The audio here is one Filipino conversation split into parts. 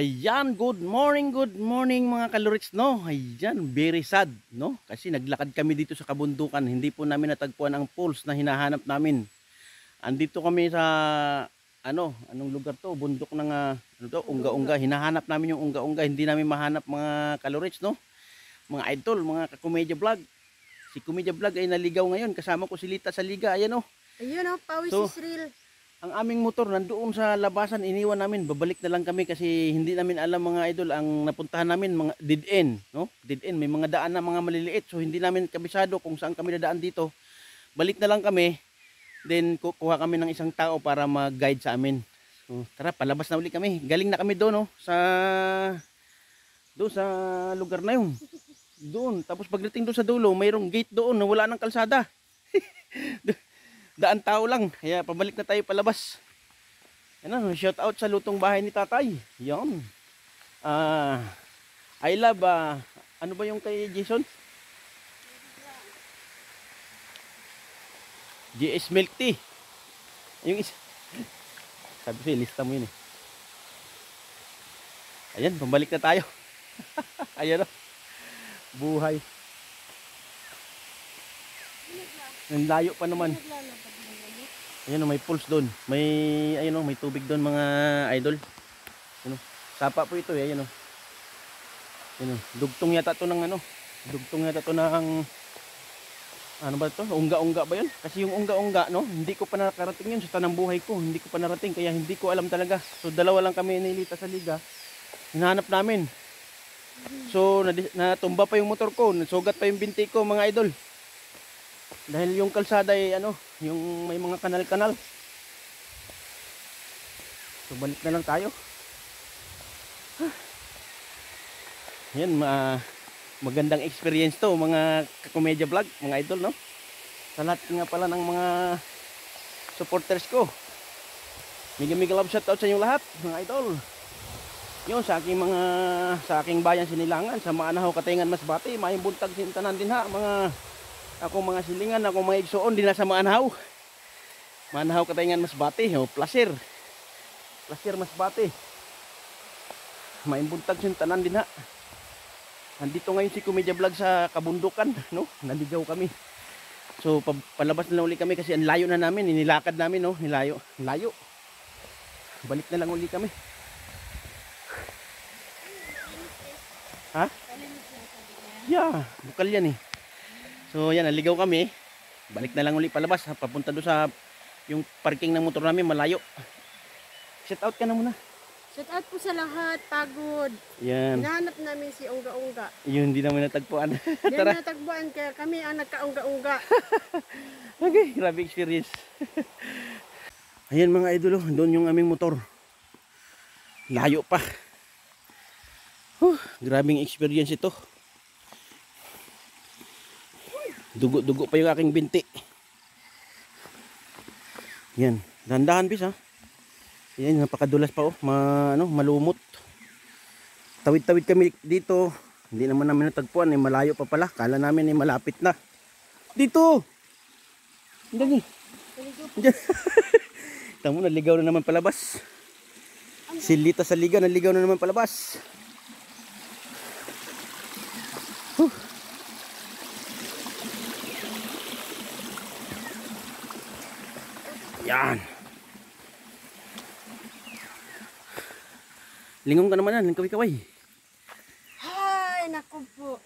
Ayan, good morning, good morning mga kalorits, no? Ayan, very sad, no? Kasi naglakad kami dito sa kabundukan, hindi po namin natagpuan ang poles na hinahanap namin. Andito kami sa, ano, anong lugar to? Bundok ng, uh, ano to? Unga-unga. Hinahanap namin yung unga-unga, hindi namin mahanap mga kalorits, no? mga idol, mga komedya vlog. Si Komedya Vlog ay naligaw ngayon. Kasama ko si Lita sa liga. Ayan o. Oh. Ayun o, oh, pawis so, si Sril. Ang aming motor nandoon sa labasan, iniwan namin. Babalik na lang kami kasi hindi namin alam mga idol ang napuntahan namin mga dead end, no? Dead end, may mga daan na mga maliliit. So hindi namin kabisado kung saan kami dadaan dito. Balik na lang kami. Then kuha kami ng isang tao para mag-guide sa amin. So tara, palabas na uli kami. Galing na kami doon, Oh, Sa doon sa lugar na 'yon doon. Tapos pagdating doon sa dulo, mayroong gate doon na wala ng kalsada. Daan tao lang. Kaya pabalik na tayo palabas. Ano, shout out sa lutong bahay ni tatay. Yan. Ah, uh, I love, uh, ano ba yung kay Jason? GS Milk Tea. Yung isa. Sabi ko, lista mo yun eh. Ayan, pabalik na tayo. Ayan o. No? buhay. Ang layo pa naman. Ayun oh, may pulse doon. May ayun oh, may tubig doon mga idol. Ano? Sapa po ito eh, ayun oh. Ayun oh, dugtong yata 'to ng ano. Dugtong yata 'to ng ano ba 'to? Unga-unga ba 'yon? Kasi yung unga-unga no, hindi ko pa nakarating 'yun sa tanang buhay ko. Hindi ko pa narating kaya hindi ko alam talaga. So dalawa lang kami nilita sa liga. Hinahanap namin. So, natumba pa yung motor ko. Nasugat pa yung binti ko, mga idol. Dahil yung kalsada ay ano, yung may mga kanal-kanal. So, balik na lang tayo. Yan, ma magandang experience to, mga kakomedya vlog, mga idol, no? Sa lahat nga pala ng mga supporters ko. Mega mega love shoutout sa inyo lahat, mga idol yun sa aking mga sa aking bayan sinilangan sa maanahaw katingan mas bati may buntag sintanan din ha mga ako mga silingan ako mga igsoon din sa maanahaw maanahaw katingan mas bati o placer placer mas bati may buntag sintanan din ha nandito ngayon si Kumedia Vlog sa kabundukan no nandigaw kami so palabas na lang uli kami kasi ang layo na namin inilakad namin no nilayo layo balik na lang uli kami Ha? Yeah, bukal yan eh. So yan, naligaw kami. Balik na lang ulit palabas. Papunta doon sa yung parking ng motor namin malayo. Shout out ka na muna. Shout out po sa lahat, pagod. Yan. Hinahanap namin si Ungga-Ungga. Yun, hindi namin natagpuan. Hindi namin natagpuan, kaya kami ang nagka-Ungga-Ungga. okay, grabe experience. Ayan mga idolo, oh, doon yung aming motor. Layo pa. Huh, grabing experience ito. Dugo-dugo pa yung aking binti. Yan, dandahan bis ha. Yan, napakadulas pa oh, Ma, ano, malumot. Tawid-tawid kami dito. Hindi naman namin natagpuan, eh, malayo pa pala. Kala namin eh, malapit na. Dito! Dali. Tamo, naligaw na naman palabas. Lita sa liga, naligaw na naman palabas. Yan. Lingon ka naman yan, kaway-kaway. Ay, naku po.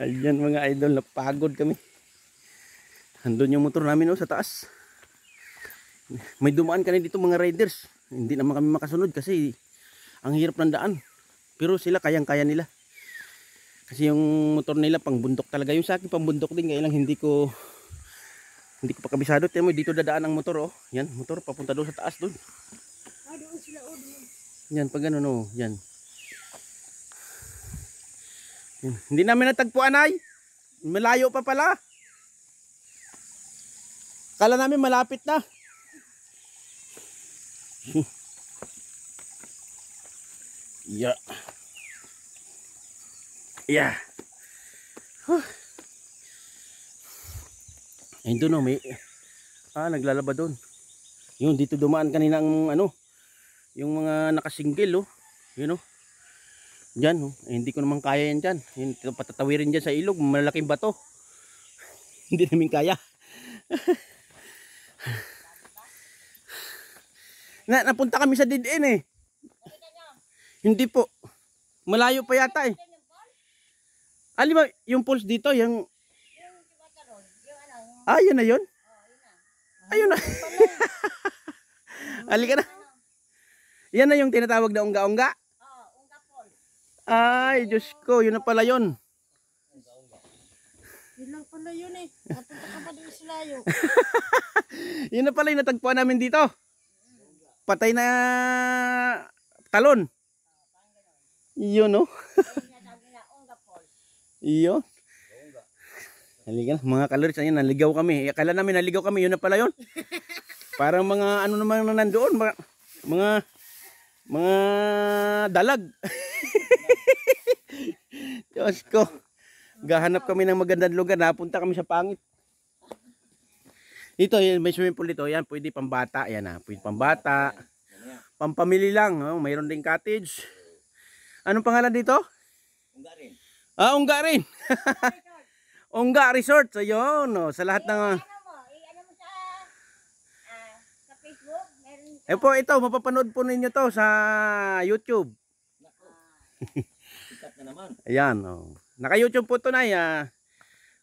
Ayan mga idol, napagod kami. Andun yung motor namin oh, sa taas. May dumaan kanina dito mga riders. Hindi naman kami makasunod kasi ang hirap ng daan. Pero sila kayang-kaya nila. Kasi yung motor nila pangbundok talaga. Yung sa akin pangbundok din. Kaya lang hindi ko hindi ko pa kabisado. Tiyan mo, dito dadaan ang motor, oh. Yan, motor, papunta doon sa taas doon. Ah, doon sila, oh, Yan, pag ganun, oh. Yan. Yan. Hindi namin natagpuan, ay. Malayo pa pala. Kala namin malapit na. yeah. Yeah. Huh. Ayun doon oh, may ah naglalaba doon. Yun dito dumaan kanina ang ano, yung mga nakasinggil oh. Yun oh. Diyan oh. Eh, hindi ko naman kaya yan diyan. Yun patatawirin diyan sa ilog, Malaking bato. hindi namin kaya. na napunta kami sa didin, eh. hindi po. Malayo pa yata eh. Alin ah, ba yung pulse dito, yung Ah, yun na yun? Oh, Ayun na. Halika na. Yan na yung tinatawag na ungga-ungga. Oo, unga fall. Ay, Diyos ko, yun na pala yun. Yun lang pala yun eh. Napunta ka pa din sila yun. yun na pala yung natagpuan namin dito. Patay na talon. Ah, yun no? Oh. Yun. Halika na, mga calories. Ayan, naligaw kami. Eh, akala namin naligaw kami. Yun na pala yun. Parang mga ano naman na nandoon. Mga, mga, mga dalag. Diyos ko. Gahanap kami ng magandang lugar. Napunta kami sa pangit. Ito, may swimming pool dito. Yan, pwede pambata. Yan na, ah, pwede pambata. Pampamili lang. Oh, mayroon ding cottage. Anong pangalan dito? Ungarin. Ah, Ungarin. Ongga Resort. So yun, no, oh, sa lahat eh, ng... Uh, Eh po ito, mapapanood po ninyo to sa YouTube. na naman. Ayan, oh. Naka-YouTube po to na, uh, ah.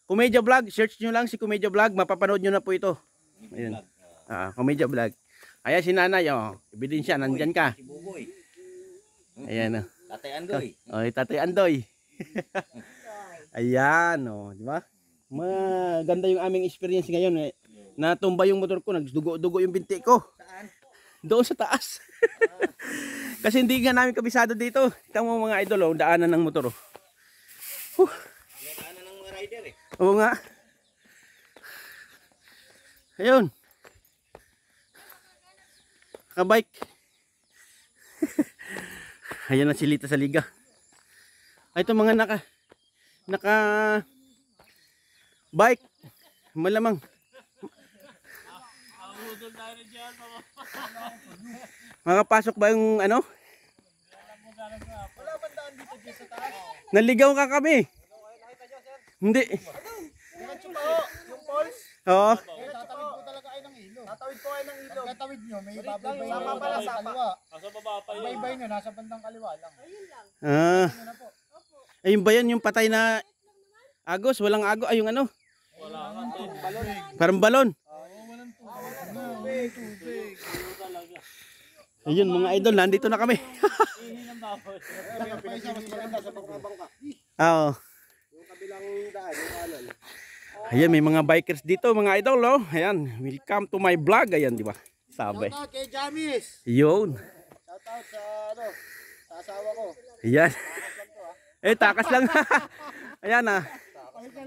Comedia Vlog. Search nyo lang si Comedia Vlog. Mapapanood nyo na po ito. Ayan. Ah, ah Comedia Vlog. Ayan si nanay, oh. Ebidensya, nandyan ka. Si Bugoy. Ayan, oh. Tatay Andoy. Oh, Tatay Andoy. Ayan, oh, di ba? Maganda yung aming experience ngayon eh. Natumba yung motor ko, nagdugo-dugo yung binti ko. Saan? Doon sa taas. Kasi hindi nga namin kabisado dito. Kita mo mga idol, oh, daanan ng motor. Oh. Huh. Daanan ng mga rider eh. Oo nga. Ayun. Kabike. Ayan na si Lita sa liga. Ay, ah, ito mga naka naka bike malamang makapasok ba yung ano naligaw ka kami hindi oo Tatawid po ay ng ilog. Tatawid nyo, may babaybay nyo. Sama pala, sama. Nasa baba pa yun. Babaybay nyo, nasa bandang kaliwa lang. Ayun lang. Ah. Ayun ba yan yung patay na agos? Walang agos? Ay, ano? Wala balon. Parang balon. Ayun mga idol, nandito na kami. Oo. Ayan, may mga bikers dito mga idol. Oh. Ayan, welcome to my vlog. Ayan, di ba? Sabi. Shout Jamis. Yun. Shout out sa, ano, sa asawa ko. Ayan. Eh, takas lang. Ayan ah.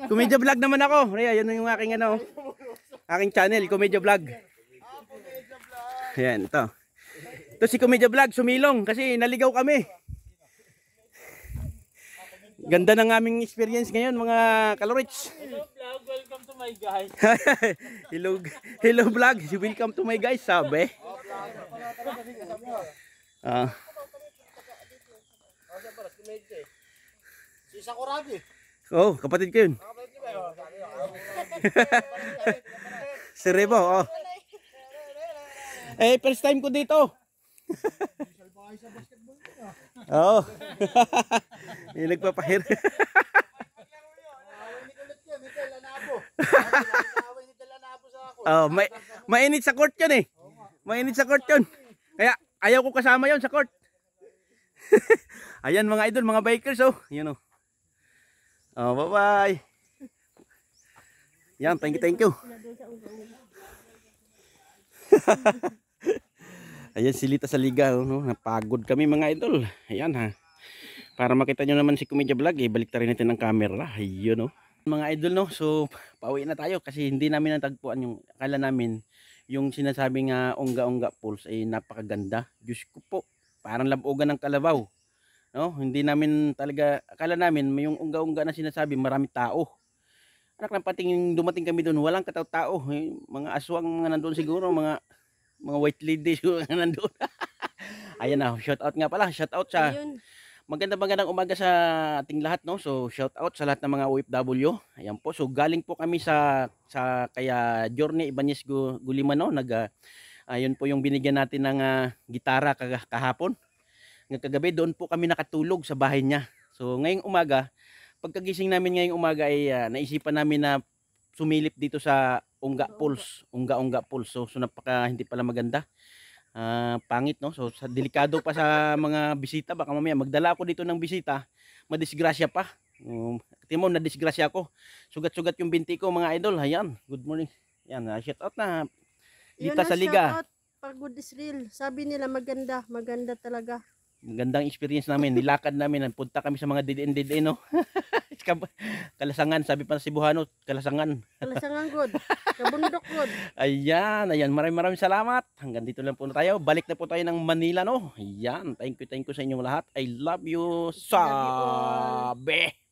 Comedy vlog naman ako. Rhea, yun yung aking ano. Aking channel, Comedy vlog. Ayan, to. Ito si Comedy vlog, sumilong kasi naligaw kami. Ganda ng aming experience ngayon mga kalorits. Hello vlog, welcome to my guys. hello, hello vlog, welcome to my guys, sabe. Ah. Uh, Si Sakurabi. Oh, kapatid ko yun. si Rebo, oh. Eh, first time ko dito. Oo. oh. Yung nagpapahir. oh, may, mainit sa court yun eh. Mainit sa court yun. Kaya ayaw ko kasama 'yon sa court. Ayan mga idol, mga bikers oh. Yan oh. Oh, bye-bye. Yan, thank you, thank you. Ayan si Lita sa liga, oh, no? napagod kami mga idol. Ayan ha. Para makita nyo naman si Comedia Vlog, eh, balik natin ang camera. Ayun no. Mga idol no, so pauwi na tayo kasi hindi namin natagpuan yung akala namin yung sinasabi nga onga-onga pools ay napakaganda. Diyos ko po, parang labugan ng kalabaw. No, hindi namin talaga akala namin may yung unga-unga na sinasabi, marami tao. Anak lang patingin dumating kami doon, walang kataw-tao, eh, mga aswang mga nandoon siguro, mga mga white lady siguro nandoon. Ayan na, shout out nga pala, shout out sa Ayun. Maganda magandang umaga sa ating lahat no. So shout out sa lahat ng mga OFW. Ayun po. So galing po kami sa sa kaya Journey Ibanez Gulimano nag uh, ayun po yung binigyan natin ng uh, gitara kahapon kagabi doon po kami nakatulog sa bahay niya. So ngayong umaga, pagkagising namin ngayong umaga ay uh, naisipan namin na sumilip dito sa Unga Pools, Unga-Unga Pools. So, so napaka hindi pala maganda. Uh, pangit no. So sa delikado pa sa mga bisita baka mamaya magdala ako dito ng bisita, madisgrasya pa. Um, Timo na disgrasya ako. Sugat-sugat yung binti ko mga idol. Ayan, good morning. Yan, uh, ah, shout out na. Dita sa liga. out. Pagod is real. Sabi nila maganda, maganda talaga. Magandang experience namin. Nilakad namin. Punta kami sa mga dead-end, no? kalasangan. Sabi pa si Buhano, kalasangan. kalasangan, good. Kabundok, good. Ayan, ayan. Maraming maraming salamat. Hanggang dito lang po na tayo. Balik na po tayo ng Manila, no? Ayan. Thank you, thank you sa inyong lahat. I love you. Sabi.